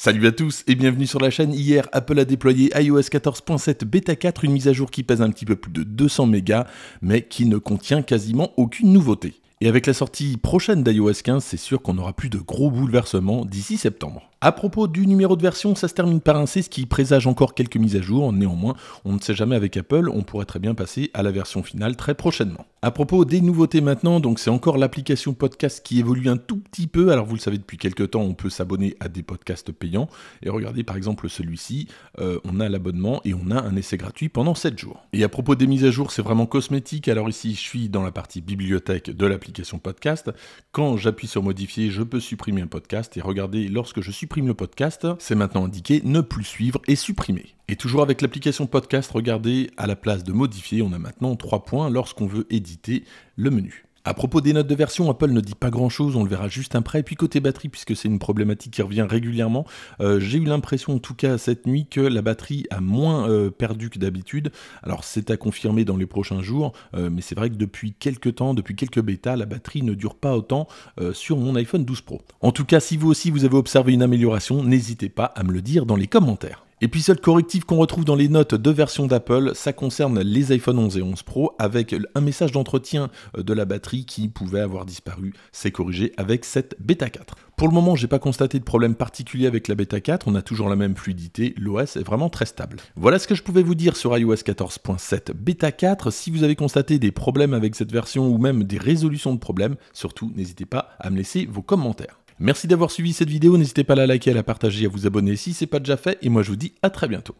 Salut à tous et bienvenue sur la chaîne. Hier, Apple a déployé iOS 14.7 Beta 4, une mise à jour qui pèse un petit peu plus de 200 mégas, mais qui ne contient quasiment aucune nouveauté. Et avec la sortie prochaine d'iOS 15, c'est sûr qu'on aura plus de gros bouleversements d'ici septembre. À propos du numéro de version, ça se termine par un ce qui présage encore quelques mises à jour. Néanmoins, on ne sait jamais avec Apple, on pourrait très bien passer à la version finale très prochainement. À propos des nouveautés maintenant, donc c'est encore l'application podcast qui évolue un tout petit peu. Alors vous le savez depuis quelques temps, on peut s'abonner à des podcasts payants. Et regardez par exemple celui-ci, euh, on a l'abonnement et on a un essai gratuit pendant 7 jours. Et à propos des mises à jour, c'est vraiment cosmétique. Alors ici, je suis dans la partie bibliothèque de l'application podcast. Quand j'appuie sur modifier, je peux supprimer un podcast. Et regardez, lorsque je supprime le podcast, c'est maintenant indiqué ne plus suivre et supprimer. Et toujours avec l'application podcast, regardez, à la place de modifier, on a maintenant 3 points lorsqu'on veut éditer le menu. À propos des notes de version, Apple ne dit pas grand chose, on le verra juste après. Et puis côté batterie, puisque c'est une problématique qui revient régulièrement, euh, j'ai eu l'impression, en tout cas cette nuit, que la batterie a moins euh, perdu que d'habitude. Alors c'est à confirmer dans les prochains jours, euh, mais c'est vrai que depuis quelques temps, depuis quelques bêtas, la batterie ne dure pas autant sur mon iPhone 12 Pro. En tout cas, si vous aussi vous avez observé une amélioration, n'hésitez pas à me le dire dans les commentaires. Et puis seul correctif qu'on retrouve dans les notes de version d'Apple, ça concerne les iPhone 11 et 11 Pro avec un message d'entretien euh, de la batterie qui pouvait avoir disparu. C'est corrigé avec cette bêta 4. Pour le moment, j'ai pas constaté de problème particulier avec la bêta 4, on a toujours la même fluidité, l'OS est vraiment très stable. Voilà ce que je pouvais vous dire sur iOS 14.7 bêta 4. Si vous avez constaté des problèmes avec cette version ou même des résolutions de problèmes, surtout n'hésitez pas à me laisser vos commentaires. Merci d'avoir suivi cette vidéo, n'hésitez pas à la liker, à la partager, à vous abonner si ce n'est pas déjà fait, et moi je vous dis à très bientôt.